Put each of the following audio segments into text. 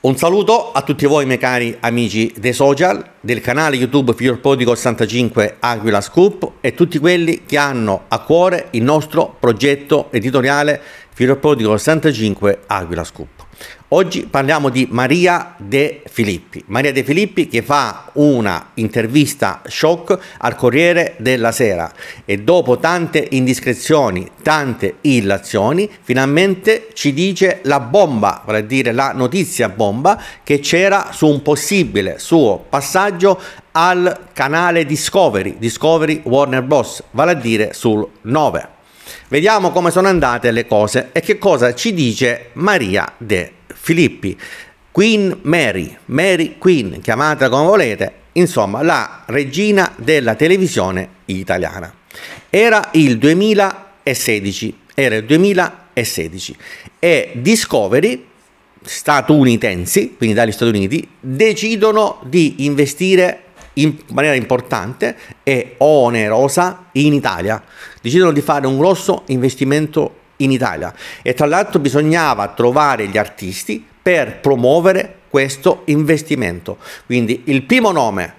Un saluto a tutti voi miei cari amici dei social, del canale YouTube Fiorpodico 65 Aquila Scoop e tutti quelli che hanno a cuore il nostro progetto editoriale Fiorpodico 65 Aquila Scoop. Oggi parliamo di Maria De Filippi. Maria De Filippi che fa una intervista shock al Corriere della Sera e dopo tante indiscrezioni, tante illazioni, finalmente ci dice la bomba, vale a dire la notizia bomba che c'era su un possibile suo passaggio al canale Discovery, Discovery Warner Bros, vale a dire sul 9. Vediamo come sono andate le cose e che cosa ci dice Maria De Filippi. Filippi, Queen Mary, Mary Queen, chiamatela come volete, insomma la regina della televisione italiana. Era il 2016, era il 2016 e Discovery statunitensi, quindi dagli Stati Uniti, decidono di investire in maniera importante e onerosa in Italia. Decidono di fare un grosso investimento in Italia e tra l'altro bisognava trovare gli artisti per promuovere questo investimento. Quindi il primo nome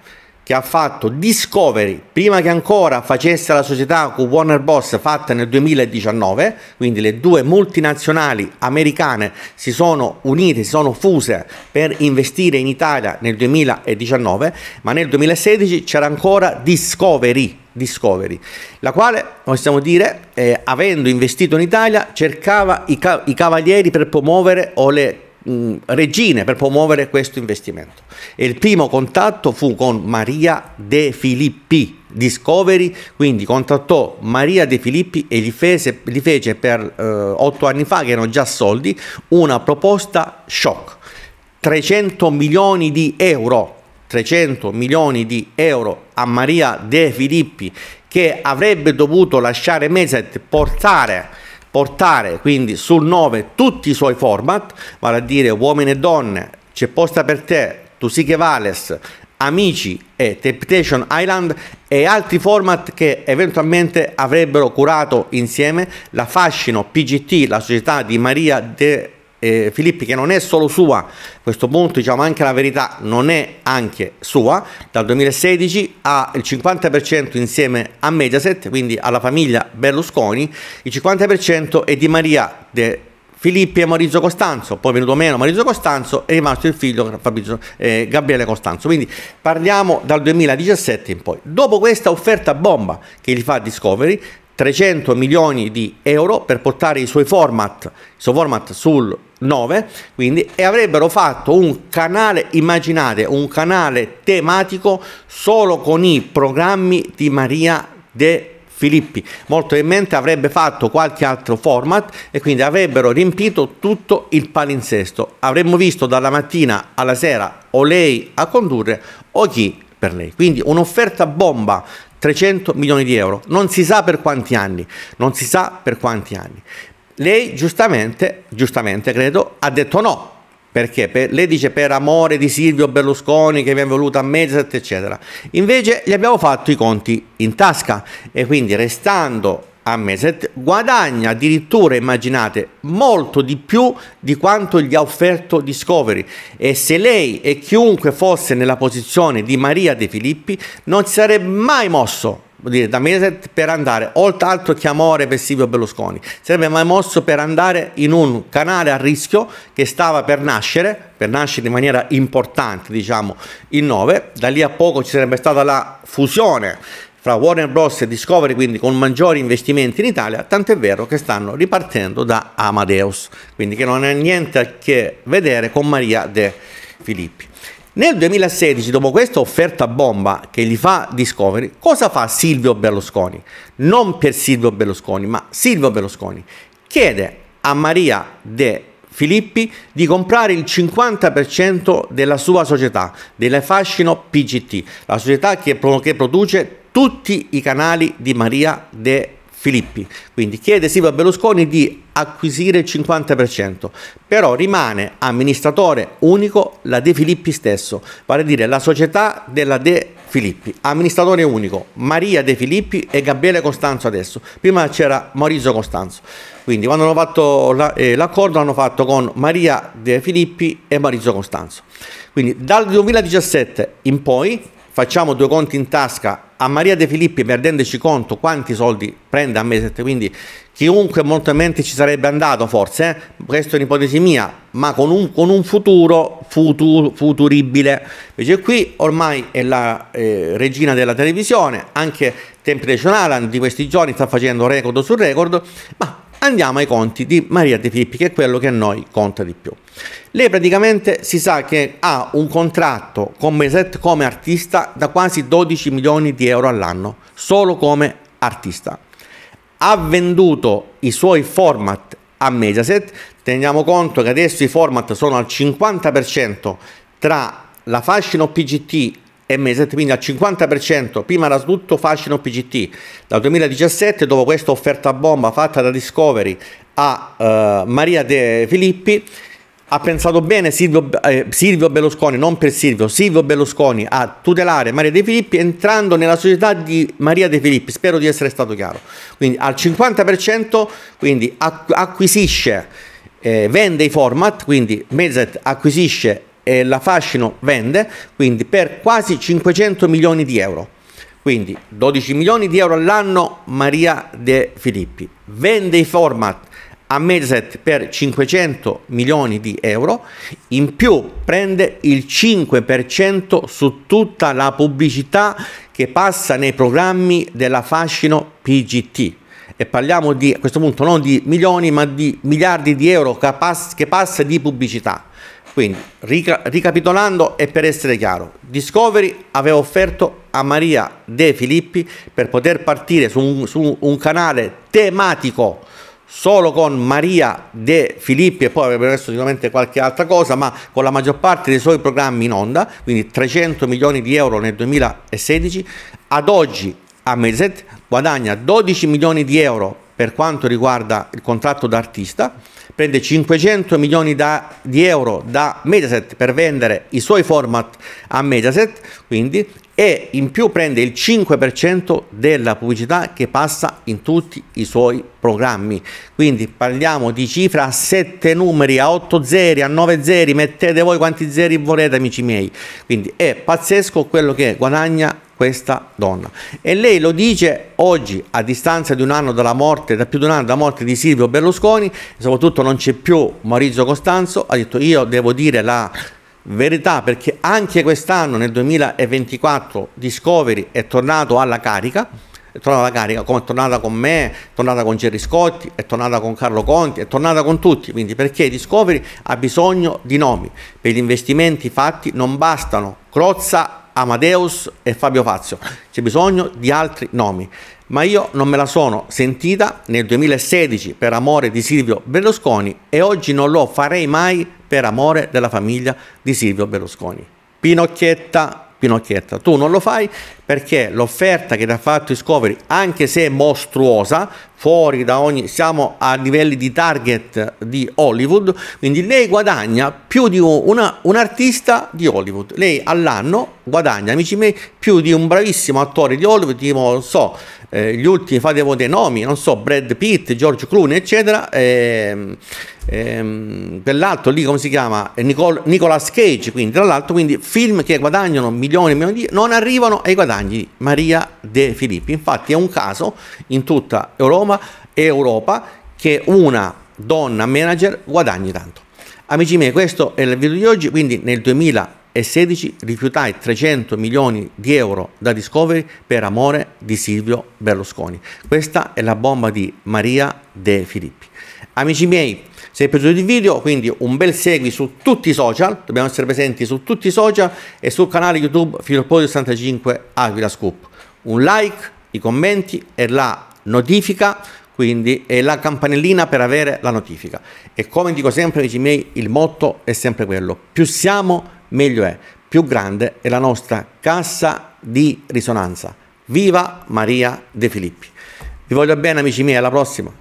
che ha fatto Discovery prima che ancora facesse la società con Warner Bros. fatta nel 2019, quindi le due multinazionali americane si sono unite, si sono fuse per investire in Italia nel 2019, ma nel 2016 c'era ancora Discovery. Discovery, la quale possiamo dire, eh, avendo investito in Italia, cercava i, ca- i cavalieri per promuovere o le regine per promuovere questo investimento. E il primo contatto fu con Maria De Filippi, Discovery, quindi contattò Maria De Filippi e gli, fece, gli fece per eh, otto anni fa, che erano già soldi, una proposta shock. 300 milioni di euro 300 milioni di euro a Maria De Filippi che avrebbe dovuto lasciare Meset portare portare quindi sul 9 tutti i suoi format, vale a dire uomini e donne, c'è posta per te, tu sì che vales, Amici e Temptation Island e altri format che eventualmente avrebbero curato insieme la Fascino PGT, la società di Maria De eh, Filippi che non è solo sua, a questo punto diciamo anche la verità non è anche sua, dal 2016 ha il 50% insieme a Mediaset, quindi alla famiglia Berlusconi, il 50% è di Maria De Filippi e Maurizio Costanzo, poi è venuto meno Maurizio Costanzo è rimasto il figlio Fabrizio, eh, Gabriele Costanzo, quindi parliamo dal 2017 in poi. Dopo questa offerta bomba che gli fa Discovery, 300 milioni di euro per portare i suoi format, il suo format sul 9, quindi, e avrebbero fatto un canale, immaginate, un canale tematico solo con i programmi di Maria De Filippi. Molto in mente avrebbe fatto qualche altro format e quindi avrebbero riempito tutto il palinsesto. Avremmo visto dalla mattina alla sera o lei a condurre o chi per lei. Quindi un'offerta bomba 300 milioni di euro, non si sa per quanti anni, non si sa per quanti anni. Lei giustamente, giustamente credo, ha detto no, perché per, lei dice per amore di Silvio Berlusconi che mi è voluto a Mediaset, eccetera. Invece gli abbiamo fatto i conti in tasca e quindi restando a mese guadagna addirittura immaginate molto di più di quanto gli ha offerto Discovery e se lei e chiunque fosse nella posizione di Maria De Filippi non si sarebbe mai mosso dire, da Meset per andare, oltre altro che amore per Silvio Berlusconi, sarebbe mai mosso per andare in un canale a rischio che stava per nascere, per nascere in maniera importante, diciamo, il 9, da lì a poco ci sarebbe stata la fusione fra Warner Bros. e Discovery, quindi con maggiori investimenti in Italia, tant'è vero che stanno ripartendo da Amadeus, quindi che non ha niente a che vedere con Maria De Filippi. Nel 2016, dopo questa offerta bomba che gli fa Discovery, cosa fa Silvio Berlusconi? Non per Silvio Berlusconi, ma Silvio Berlusconi chiede a Maria De Filippi di comprare il 50% della sua società, della Fascino PGT, la società che, che produce tutti i canali di Maria De Filippi. Quindi chiede Silvio Berlusconi di acquisire il 50%, però rimane amministratore unico la De Filippi stesso, vale a dire la società della De Filippi. Filippi, amministratore unico Maria De Filippi e Gabriele Costanzo adesso, prima c'era Maurizio Costanzo, quindi quando hanno fatto eh, l'accordo l'hanno fatto con Maria De Filippi e Maurizio Costanzo. Quindi dal 2017 in poi facciamo due conti in tasca a Maria De Filippi perdendoci conto quanti soldi prende a mese, quindi chiunque molto mente ci sarebbe andato forse, eh? questa è un'ipotesi mia, ma con un, con un futuro futur, futuribile. Invece qui ormai è la eh, regina della televisione, anche tempi regionale di questi giorni sta facendo record su record, ma Andiamo ai conti di Maria De Filippi, che è quello che a noi conta di più. Lei praticamente si sa che ha un contratto con Meset come artista da quasi 12 milioni di euro all'anno, solo come artista. Ha venduto i suoi format a Mediaset, teniamo conto che adesso i format sono al 50% tra la Fascino PGT e mese, quindi al 50%, prima era tutto fascino PGT. Dal 2017, dopo questa offerta bomba fatta da Discovery a uh, Maria De Filippi, ha pensato bene Silvio, eh, Silvio, Berlusconi, non per Silvio, Silvio Berlusconi a tutelare Maria De Filippi entrando nella società di Maria De Filippi, spero di essere stato chiaro. Quindi al 50% quindi acquisisce, eh, vende i format, quindi Mezzet acquisisce eh, la Fascino vende quindi per quasi 500 milioni di euro. Quindi 12 milioni di euro all'anno Maria De Filippi vende i format a Mediaset per 500 milioni di euro, in più prende il 5% su tutta la pubblicità che passa nei programmi della Fascino PGT. E parliamo di, a questo punto non di milioni ma di miliardi di euro che, pass che passa di pubblicità. Quindi, rica ricapitolando e per essere chiaro, Discovery aveva offerto a Maria De Filippi per poter partire su un, su un canale tematico solo con Maria De Filippi e poi avrebbe messo sicuramente qualche altra cosa, ma con la maggior parte dei suoi programmi in onda, quindi 300 milioni di euro nel 2016, ad oggi Mediaset guadagna 12 milioni di euro per quanto riguarda il contratto d'artista prende 500 milioni da, di euro da Mediaset per vendere i suoi format a Mediaset, quindi, e in più prende il 5% della pubblicità che passa in tutti i suoi programmi. Quindi parliamo di cifra a 7 numeri, a 8 zeri, a 9 zeri, mettete voi quanti zeri volete amici miei. Quindi è pazzesco quello che guadagna questa donna. E lei lo dice oggi, a distanza di un anno dalla morte, da più di un anno dalla morte di Silvio Berlusconi, soprattutto non c'è più Maurizio Costanzo, ha detto io devo dire la verità perché anche quest'anno, nel 2024, Discovery è tornato alla carica, è tornata alla carica, come è tornata con me, è tornata con Gerry Scotti, è tornata con Carlo Conti, è tornata con tutti, quindi perché Discovery ha bisogno di nomi, per gli investimenti fatti non bastano, Crozza Amadeus e Fabio Fazio. C'è bisogno di altri nomi. Ma io non me la sono sentita nel 2016 per amore di Silvio Berlusconi e oggi non lo farei mai per amore della famiglia di Silvio Berlusconi. Pinocchietta, Pinocchietta, tu non lo fai perché l'offerta che ha fatto Discovery, anche se mostruosa, fuori da ogni, siamo a livelli di target di Hollywood, quindi lei guadagna più di una, un artista di Hollywood, lei all'anno guadagna, amici miei, più di un bravissimo attore di Hollywood, tipo, non so, eh, gli ultimi, fate voi dei nomi, non so, Brad Pitt, George Clooney, eccetera, ehm, ehm quell'altro lì, come si chiama, eh, Nicolas Cage, quindi tra l'altro, quindi film che guadagnano milioni e milioni di, non arrivano ai guadagni compagni Maria De Filippi. Infatti è un caso in tutta Europa, Europa che una donna manager guadagni tanto. Amici miei, questo è il video di oggi, quindi nel 2020 e 16 rifiutai 300 milioni di euro da Discovery per amore di Silvio Berlusconi. Questa è la bomba di Maria De Filippi. Amici miei, se è piaciuto il video, quindi un bel segui su tutti i social, dobbiamo essere presenti su tutti i social e sul canale YouTube Filippo 65 Aquila Scoop. Un like, i commenti e la notifica quindi è la campanellina per avere la notifica. E come dico sempre, amici miei, il motto è sempre quello: più siamo, meglio è, più grande è la nostra cassa di risonanza. Viva Maria De Filippi. Vi voglio bene amici miei, alla prossima.